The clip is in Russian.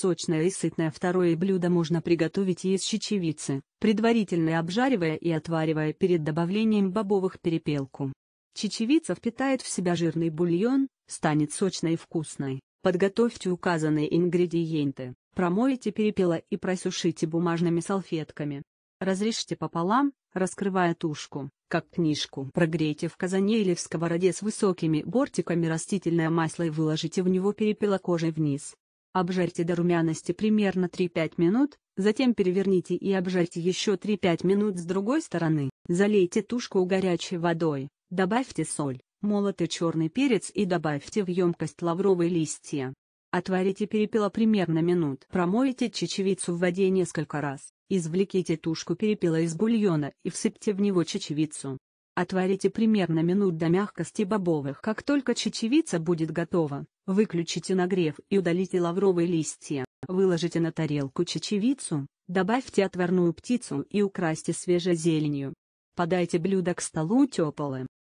Сочное и сытное второе блюдо можно приготовить и из чечевицы, предварительно обжаривая и отваривая перед добавлением бобовых перепелку. Чечевица впитает в себя жирный бульон, станет сочной и вкусной. Подготовьте указанные ингредиенты, промойте перепела и просушите бумажными салфетками. Разрежьте пополам, раскрывая тушку, как книжку. Прогрейте в казане или в сковороде с высокими бортиками растительное масло и выложите в него перепела кожей вниз. Обжарьте до румяности примерно 3-5 минут, затем переверните и обжарьте еще 3-5 минут с другой стороны. Залейте тушку горячей водой, добавьте соль, молотый черный перец и добавьте в емкость лавровые листья. Отварите перепела примерно минут. Промойте чечевицу в воде несколько раз, извлеките тушку перепела из бульона и всыпьте в него чечевицу. Отварите примерно минут до мягкости бобовых. Как только чечевица будет готова, выключите нагрев и удалите лавровые листья. Выложите на тарелку чечевицу, добавьте отварную птицу и украсьте свежей зеленью. Подайте блюдо к столу теплым.